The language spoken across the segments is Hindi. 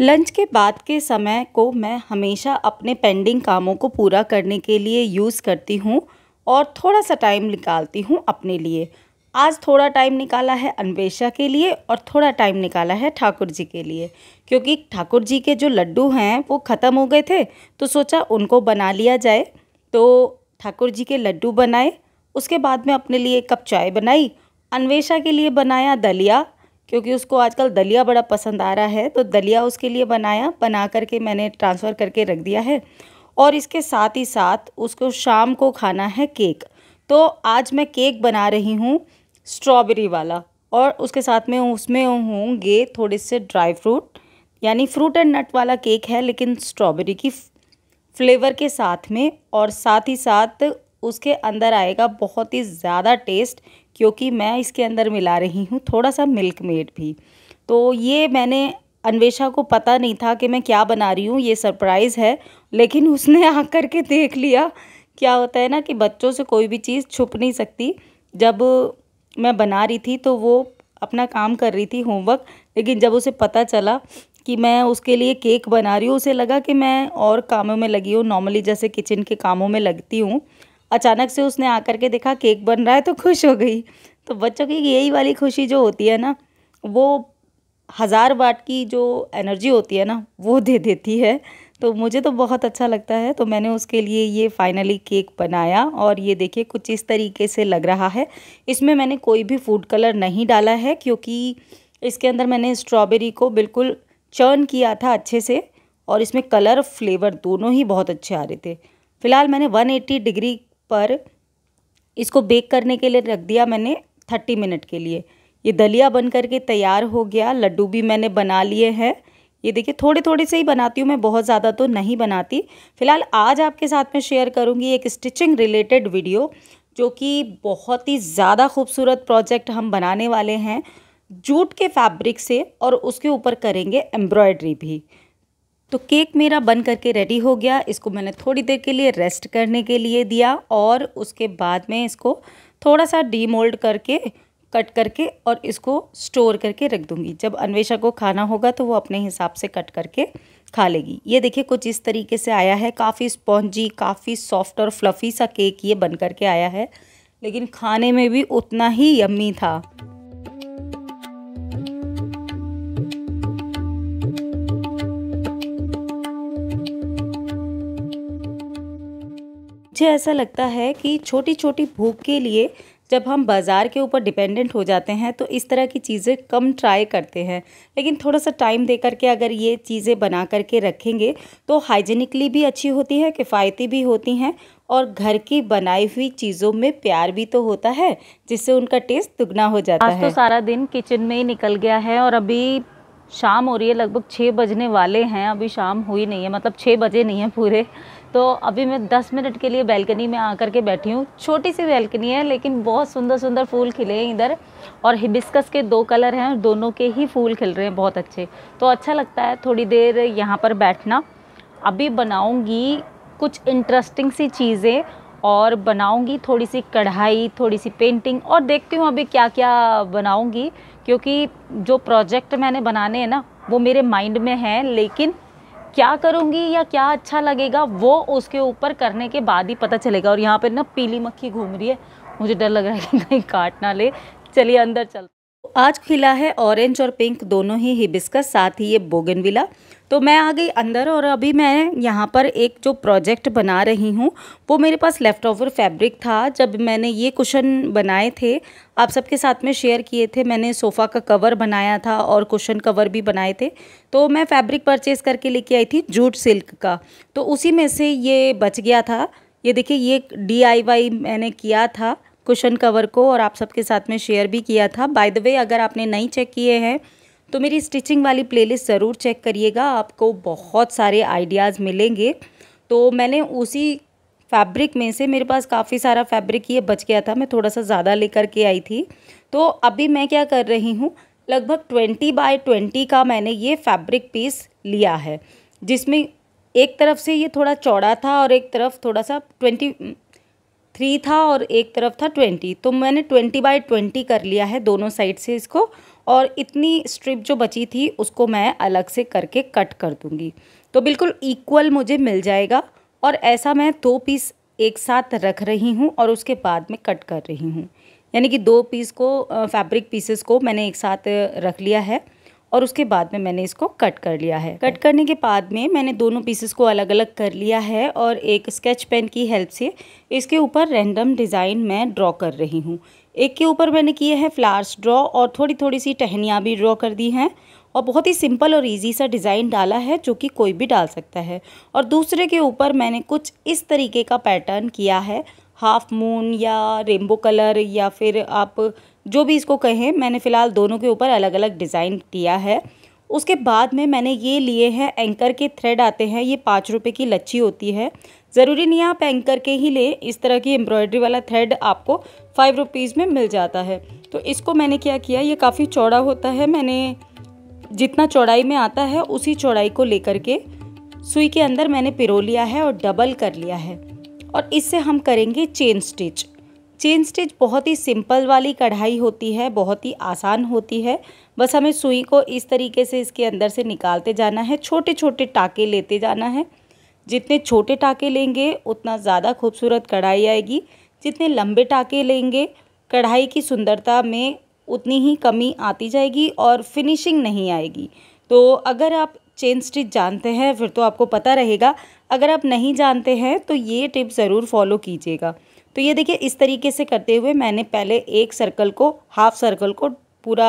लंच के बाद के समय को मैं हमेशा अपने पेंडिंग कामों को पूरा करने के लिए यूज़ करती हूँ और थोड़ा सा टाइम निकालती हूँ अपने लिए आज थोड़ा टाइम निकाला है अन्वेषा के लिए और थोड़ा टाइम निकाला है ठाकुर जी के लिए क्योंकि ठाकुर जी के जो लड्डू हैं वो ख़त्म हो गए थे तो सोचा उनको बना लिया जाए तो ठाकुर जी के लड्डू बनाए उसके बाद में अपने लिए कप चाय बनाई अन्वेषा के लिए बनाया दलिया क्योंकि उसको आजकल दलिया बड़ा पसंद आ रहा है तो दलिया उसके लिए बनाया बना करके मैंने ट्रांसफ़र करके रख दिया है और इसके साथ ही साथ उसको शाम को खाना है केक तो आज मैं केक बना रही हूँ स्ट्रॉबेरी वाला और उसके साथ में उसमें होंगे थोड़े से ड्राई फ्रूट यानी फ्रूट एंड नट वाला केक है लेकिन स्ट्रॉबेरी की फ्लेवर के साथ में और साथ ही साथ उसके अंदर आएगा बहुत ही ज़्यादा टेस्ट क्योंकि मैं इसके अंदर मिला रही हूँ थोड़ा सा मिल्क मेड भी तो ये मैंने अन्वेषा को पता नहीं था कि मैं क्या बना रही हूँ ये सरप्राइज़ है लेकिन उसने आ कर के देख लिया क्या होता है ना कि बच्चों से कोई भी चीज़ छुप नहीं सकती जब मैं बना रही थी तो वो अपना काम कर रही थी होमवर्क लेकिन जब उसे पता चला कि मैं उसके लिए केक बना रही हूँ उसे लगा कि मैं और कामों में लगी हूँ नॉर्मली जैसे किचन के कामों में लगती हूँ अचानक से उसने आकर के देखा केक बन रहा है तो खुश हो गई तो बच्चों की यही वाली खुशी जो होती है ना वो हज़ार वाट की जो एनर्जी होती है ना वो दे देती है तो मुझे तो बहुत अच्छा लगता है तो मैंने उसके लिए ये फाइनली केक बनाया और ये देखिए कुछ इस तरीके से लग रहा है इसमें मैंने कोई भी फूड कलर नहीं डाला है क्योंकि इसके अंदर मैंने स्ट्रॉबेरी को बिल्कुल चर्न किया था अच्छे से और इसमें कलर फ्लेवर दोनों ही बहुत अच्छे आ रहे थे फ़िलहाल मैंने 180 डिग्री पर इसको बेक करने के लिए रख दिया मैंने थर्टी मिनट के लिए ये दलिया बन करके तैयार हो गया लड्डू भी मैंने बना लिए हैं ये देखिए थोड़े थोड़े से ही बनाती हूँ मैं बहुत ज़्यादा तो नहीं बनाती फ़िलहाल आज आपके साथ में शेयर करूँगी एक स्टिचिंग रिलेटेड वीडियो जो कि बहुत ही ज़्यादा खूबसूरत प्रोजेक्ट हम बनाने वाले हैं जूट के फैब्रिक से और उसके ऊपर करेंगे एम्ब्रॉयड्री भी तो केक मेरा बन करके रेडी हो गया इसको मैंने थोड़ी देर के लिए रेस्ट करने के लिए दिया और उसके बाद में इसको थोड़ा सा डीमोल्ड करके कट करके और इसको स्टोर करके रख दूँगी जब अन्वेषा को खाना होगा तो वो अपने हिसाब से कट करके खा लेगी ये देखिए कुछ इस तरीके से आया है काफ़ी स्पॉन्जी काफ़ी सॉफ्ट और फ्लफ़ी सा केक ये बन करके आया है लेकिन खाने में भी उतना ही यम्मी था मुझे ऐसा लगता है कि छोटी छोटी भूख के लिए जब हम बाज़ार के ऊपर डिपेंडेंट हो जाते हैं तो इस तरह की चीज़ें कम ट्राई करते हैं लेकिन थोड़ा सा टाइम दे करके अगर ये चीज़ें बना करके रखेंगे तो हाइजीनिकली भी अच्छी होती है किफ़ायती भी होती हैं और घर की बनाई हुई चीज़ों में प्यार भी तो होता है जिससे उनका टेस्ट दुगना हो जाता तो है तो सारा दिन किचन में ही निकल गया है और अभी शाम हो रही है लगभग छः बजने वाले हैं अभी शाम हुई नहीं है मतलब छः बजे नहीं है पूरे तो अभी मैं 10 मिनट के लिए बैल्कनी में आकर के बैठी हूँ छोटी सी बैल्कनी है लेकिन बहुत सुंदर सुंदर फूल खिले हैं इधर और हिबिस्कस के दो कलर हैं और दोनों के ही फूल खिल रहे हैं बहुत अच्छे तो अच्छा लगता है थोड़ी देर यहाँ पर बैठना अभी बनाऊँगी कुछ इंटरेस्टिंग सी चीज़ें और बनाऊंगी थोड़ी सी कढ़ाई थोड़ी सी पेंटिंग और देखती हूँ अभी क्या क्या बनाऊंगी क्योंकि जो प्रोजेक्ट मैंने बनाने हैं ना वो मेरे माइंड में हैं लेकिन क्या करूँगी या क्या अच्छा लगेगा वो उसके ऊपर करने के बाद ही पता चलेगा और यहाँ पर ना पीली मक्खी घूम रही है मुझे डर लग रहा है कि कहीं काट ना ले चलिए अंदर चल आज खिला है ऑरेंज और पिंक दोनों ही हिबिस्कस साथ ही ये बोगनविला तो मैं आ गई अंदर और अभी मैं यहाँ पर एक जो प्रोजेक्ट बना रही हूँ वो मेरे पास लेफ़्ट ओवर फैब्रिक था जब मैंने ये कुशन बनाए थे आप सबके साथ में शेयर किए थे मैंने सोफ़ा का कवर बनाया था और कुशन कवर भी बनाए थे तो मैं फैब्रिक परचेज़ करके लेके आई थी जूट सिल्क का तो उसी में से ये बच गया था ये देखिए ये डी मैंने किया था कुशन कवर को और आप सबके साथ में शेयर भी किया था बाय द वे अगर आपने नहीं चेक किए हैं तो मेरी स्टिचिंग वाली प्लेलिस्ट ज़रूर चेक करिएगा आपको बहुत सारे आइडियाज़ मिलेंगे तो मैंने उसी फैब्रिक में से मेरे पास काफ़ी सारा फैब्रिक ये बच गया था मैं थोड़ा सा ज़्यादा लेकर के आई थी तो अभी मैं क्या कर रही हूँ लगभग ट्वेंटी बाय ट्वेंटी का मैंने ये फैब्रिक पीस लिया है जिसमें एक तरफ से ये थोड़ा चौड़ा था और एक तरफ थोड़ा सा ट्वेंटी थ्री था और एक तरफ था ट्वेंटी तो मैंने ट्वेंटी बाय ट्वेंटी कर लिया है दोनों साइड से इसको और इतनी स्ट्रिप जो बची थी उसको मैं अलग से करके कट कर दूँगी तो बिल्कुल इक्वल मुझे मिल जाएगा और ऐसा मैं दो पीस एक साथ रख रही हूँ और उसके बाद में कट कर रही हूँ यानी कि दो पीस को फैब्रिक पीसेस को मैंने एक साथ रख लिया है और उसके बाद में मैंने इसको कट कर लिया है कट करने के बाद में मैंने दोनों पीसेस को अलग अलग कर लिया है और एक स्केच पेन की हेल्प से इसके ऊपर रैंडम डिज़ाइन मैं ड्रॉ कर रही हूँ एक के ऊपर मैंने किए हैं फ्लावर्स ड्रॉ और थोड़ी थोड़ी सी टहनियाँ भी ड्रॉ कर दी हैं और बहुत ही सिंपल और इजी सा डिज़ाइन डाला है जो कि कोई भी डाल सकता है और दूसरे के ऊपर मैंने कुछ इस तरीके का पैटर्न किया है हाफ मून या रेनबो कलर या फिर आप जो भी इसको कहें मैंने फ़िलहाल दोनों के ऊपर अलग अलग डिज़ाइन किया है उसके बाद में मैंने ये लिए हैं एंकर के थ्रेड आते हैं ये पाँच रुपये की लच्छी होती है ज़रूरी नहीं आप एंकर के ही लें इस तरह की एम्ब्रॉयडरी वाला थ्रेड आपको फाइव रुपीज़ में मिल जाता है तो इसको मैंने क्या किया ये काफ़ी चौड़ा होता है मैंने जितना चौड़ाई में आता है उसी चौड़ाई को लेकर के सुई के अंदर मैंने पिरो लिया है और डबल कर लिया है और इससे हम करेंगे चेन स्टिच चेन स्टिच बहुत ही सिंपल वाली कढ़ाई होती है बहुत ही आसान होती है बस हमें सुई को इस तरीके से इसके अंदर से निकालते जाना है छोटे छोटे टाके लेते जाना है जितने छोटे टाके लेंगे उतना ज़्यादा खूबसूरत कढ़ाई आएगी जितने लंबे टाके लेंगे कढ़ाई की सुंदरता में उतनी ही कमी आती जाएगी और फिनिशिंग नहीं आएगी तो अगर आप चेन स्टिच जानते हैं फिर तो आपको पता रहेगा अगर आप नहीं जानते हैं तो ये टिप ज़रूर फॉलो कीजिएगा तो ये देखिए इस तरीके से करते हुए मैंने पहले एक सर्कल को हाफ सर्कल को पूरा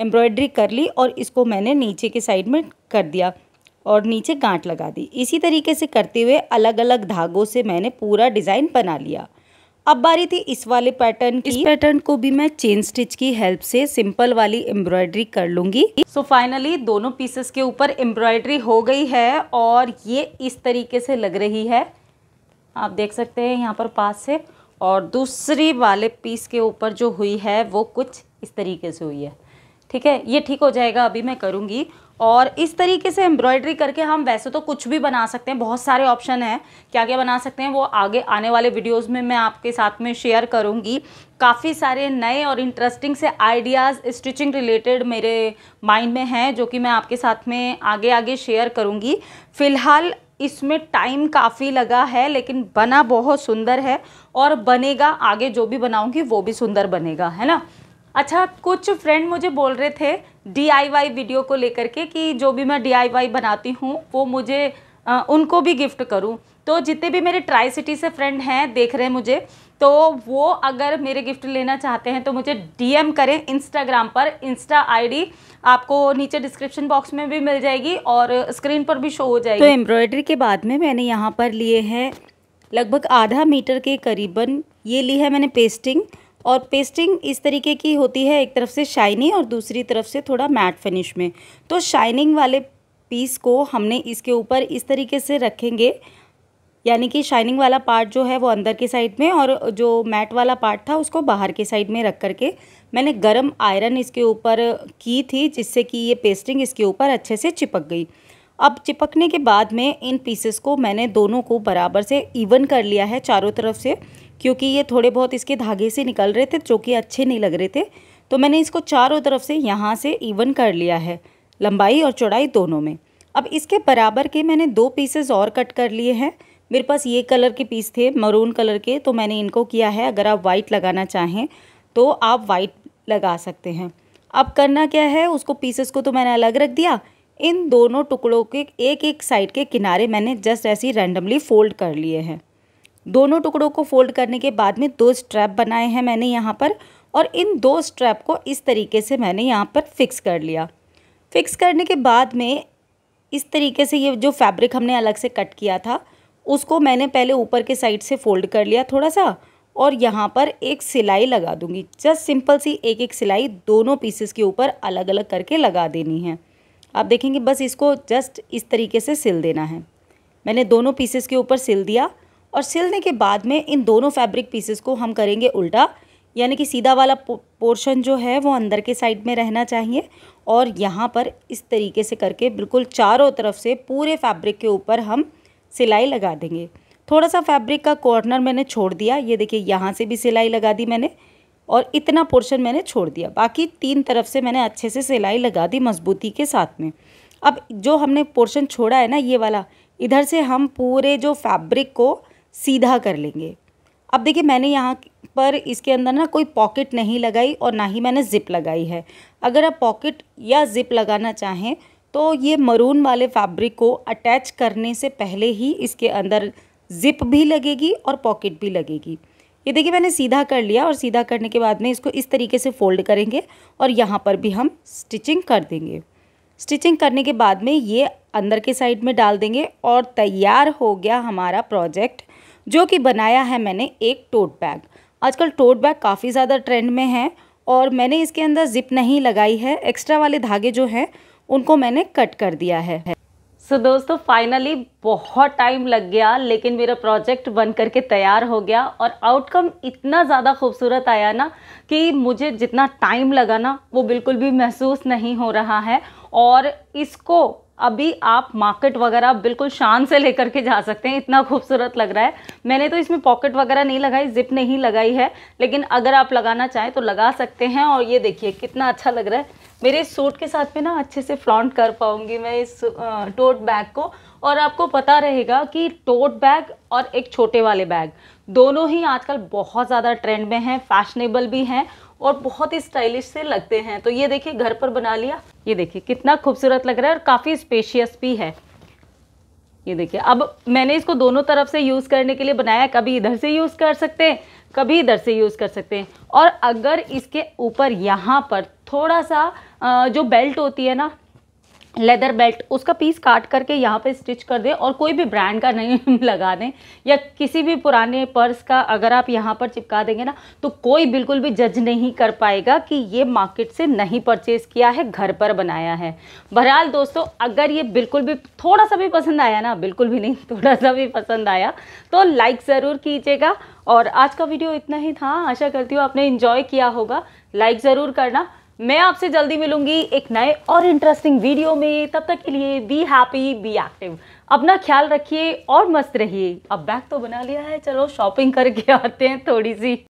एम्ब्रॉयड्री कर ली और इसको मैंने नीचे के साइड में कर दिया और नीचे गांठ लगा दी इसी तरीके से करते हुए अलग अलग धागों से मैंने पूरा डिज़ाइन बना लिया अब बारी थी इस वाले पैटर्न की इस पैटर्न को भी मैं चेन स्टिच की हेल्प से सिंपल वाली एम्ब्रॉयडरी कर लूंगी सो so फाइनली दोनों पीसेस के ऊपर एम्ब्रॉयडरी हो गई है और ये इस तरीके से लग रही है आप देख सकते हैं यहाँ पर पास से और दूसरी वाले पीस के ऊपर जो हुई है वो कुछ इस तरीके से हुई है ठीक है ये ठीक हो जाएगा अभी मैं करूँगी और इस तरीके से एम्ब्रॉयडरी करके हम वैसे तो कुछ भी बना सकते हैं बहुत सारे ऑप्शन हैं क्या क्या बना सकते हैं वो आगे आने वाले वीडियोस में मैं आपके साथ में शेयर करूँगी काफ़ी सारे नए और इंटरेस्टिंग से आइडियाज़ स्टिचिंग रिलेटेड मेरे माइंड में हैं जो कि मैं आपके साथ में आगे आगे शेयर करूँगी फ़िलहाल इसमें टाइम काफ़ी लगा है लेकिन बना बहुत सुंदर है और बनेगा आगे जो भी बनाऊंगी वो भी सुंदर बनेगा है ना अच्छा कुछ फ्रेंड मुझे बोल रहे थे डी वीडियो को लेकर के कि जो भी मैं डी बनाती हूँ वो मुझे आ, उनको भी गिफ्ट करूँ तो जितने भी मेरे ट्राई सिटी से फ्रेंड हैं देख रहे हैं मुझे तो वो अगर मेरे गिफ्ट लेना चाहते हैं तो मुझे डीएम करें इंस्टाग्राम पर इंस्टा आईडी आपको नीचे डिस्क्रिप्शन बॉक्स में भी मिल जाएगी और स्क्रीन पर भी शो हो जाएगी तो एम्ब्रॉयडरी के बाद में मैंने यहाँ पर लिए हैं लगभग आधा मीटर के करीबन ये ली है मैंने पेस्टिंग और पेस्टिंग इस तरीके की होती है एक तरफ से शाइनी और दूसरी तरफ से थोड़ा मैट फिनिश में तो शाइनिंग वाले पीस को हमने इसके ऊपर इस तरीके से रखेंगे यानी कि शाइनिंग वाला पार्ट जो है वो अंदर के साइड में और जो मैट वाला पार्ट था उसको बाहर के साइड में रख कर के मैंने गरम आयरन इसके ऊपर की थी जिससे कि ये पेस्टिंग इसके ऊपर अच्छे से चिपक गई अब चिपकने के बाद में इन पीसेस को मैंने दोनों को बराबर से इवन कर लिया है चारों तरफ से क्योंकि ये थोड़े बहुत इसके धागे से निकल रहे थे जो कि अच्छे नहीं लग रहे थे तो मैंने इसको चारों तरफ से यहाँ से इवन कर लिया है लंबाई और चौड़ाई दोनों में अब इसके बराबर के मैंने दो पीसेस और कट कर लिए हैं मेरे पास ये कलर के पीस थे मरून कलर के तो मैंने इनको किया है अगर आप वाइट लगाना चाहें तो आप वाइट लगा सकते हैं अब करना क्या है उसको पीसेस को तो मैंने अलग रख दिया इन दोनों टुकड़ों के एक एक साइड के किनारे मैंने जस्ट ऐसे ही रैंडमली फ़ोल्ड कर लिए हैं दोनों टुकड़ों को फोल्ड करने के बाद में दो स्ट्रैप बनाए हैं मैंने यहाँ पर और इन दो स्ट्रैप को इस तरीके से मैंने यहाँ पर फिक्स कर लिया फिक्स करने के बाद में इस तरीके से ये जो फैब्रिक हमने अलग से कट किया था उसको मैंने पहले ऊपर के साइड से फोल्ड कर लिया थोड़ा सा और यहाँ पर एक सिलाई लगा दूँगी जस्ट सिंपल सी एक एक सिलाई दोनों पीसेस के ऊपर अलग अलग करके लगा देनी है आप देखेंगे बस इसको जस्ट इस तरीके से सिल देना है मैंने दोनों पीसेस के ऊपर सिल दिया और सिलने के बाद में इन दोनों फैब्रिक पीसेस को हम करेंगे उल्टा यानी कि सीधा वाला पोर्शन जो है वो अंदर के साइड में रहना चाहिए और यहाँ पर इस तरीके से करके बिल्कुल चारों तरफ से पूरे फैब्रिक के ऊपर हम सिलाई लगा देंगे थोड़ा सा फैब्रिक का कॉर्नर मैंने छोड़ दिया ये देखिए यहाँ से भी सिलाई लगा दी मैंने और इतना पोर्शन मैंने छोड़ दिया बाकी तीन तरफ से मैंने अच्छे से सिलाई लगा दी मजबूती के साथ में अब जो हमने पोर्शन छोड़ा है ना ये वाला इधर से हम पूरे जो फैब्रिक को सीधा कर लेंगे अब देखिए मैंने यहाँ पर इसके अंदर ना कोई पॉकेट नहीं लगाई और ना ही मैंने ज़िप लगाई है अगर आप पॉकेट या ज़िप लगाना चाहें तो ये मरून वाले फैब्रिक को अटैच करने से पहले ही इसके अंदर ज़िप भी लगेगी और पॉकेट भी लगेगी ये देखिए मैंने सीधा कर लिया और सीधा करने के बाद में इसको इस तरीके से फ़ोल्ड करेंगे और यहाँ पर भी हम स्टिचिंग कर देंगे स्टिचिंग करने के बाद में ये अंदर के साइड में डाल देंगे और तैयार हो गया हमारा प्रोजेक्ट जो कि बनाया है मैंने एक टोट बैग आजकल टोट बैग काफ़ी ज़्यादा ट्रेंड में है और मैंने इसके अंदर ज़िप नहीं लगाई है एक्स्ट्रा वाले धागे जो हैं उनको मैंने कट कर दिया है सो so, दोस्तों फाइनली बहुत टाइम लग गया लेकिन मेरा प्रोजेक्ट बन करके तैयार हो गया और आउटकम इतना ज़्यादा खूबसूरत आया ना कि मुझे जितना टाइम लगा ना वो बिल्कुल भी महसूस नहीं हो रहा है और इसको अभी आप मार्केट वगैरह बिल्कुल शान से लेकर के जा सकते हैं इतना खूबसूरत लग रहा है मैंने तो इसमें पॉकेट वगैरह नहीं लगाई जिप नहीं लगाई है लेकिन अगर आप लगाना चाहें तो लगा सकते हैं और ये देखिए कितना अच्छा लग रहा है मेरे सूट के साथ में ना अच्छे से फ्लॉन्ट कर पाऊंगी मैं इस टोट बैग को और आपको पता रहेगा कि टोट बैग और एक छोटे वाले बैग दोनों ही आजकल बहुत ज़्यादा ट्रेंड में हैं फैशनेबल भी हैं और बहुत ही स्टाइलिश से लगते हैं तो ये देखिए घर पर बना लिया ये देखिए कितना खूबसूरत लग रहा है और काफ़ी स्पेशियस भी है ये देखिए अब मैंने इसको दोनों तरफ से यूज़ करने के लिए बनाया कभी इधर से यूज़ कर सकते हैं कभी इधर से यूज़ कर सकते हैं और अगर इसके ऊपर यहाँ पर थोड़ा सा जो बेल्ट होती है ना लेदर बेल्ट उसका पीस काट करके यहाँ पे स्टिच कर दें और कोई भी ब्रांड का नहीं लगा दें या किसी भी पुराने पर्स का अगर आप यहाँ पर चिपका देंगे ना तो कोई बिल्कुल भी जज नहीं कर पाएगा कि ये मार्केट से नहीं परचेज़ किया है घर पर बनाया है बहरहाल दोस्तों अगर ये बिल्कुल भी थोड़ा सा भी पसंद आया ना बिल्कुल भी नहीं थोड़ा सा भी पसंद आया तो लाइक ज़रूर कीजिएगा और आज का वीडियो इतना ही था आशा करती हूँ आपने इन्जॉय किया होगा लाइक ज़रूर करना मैं आपसे जल्दी मिलूंगी एक नए और इंटरेस्टिंग वीडियो में तब तक के लिए बी हैप्पी बी एक्टिव अपना ख्याल रखिए और मस्त रहिए अब बैग तो बना लिया है चलो शॉपिंग करके आते हैं थोड़ी सी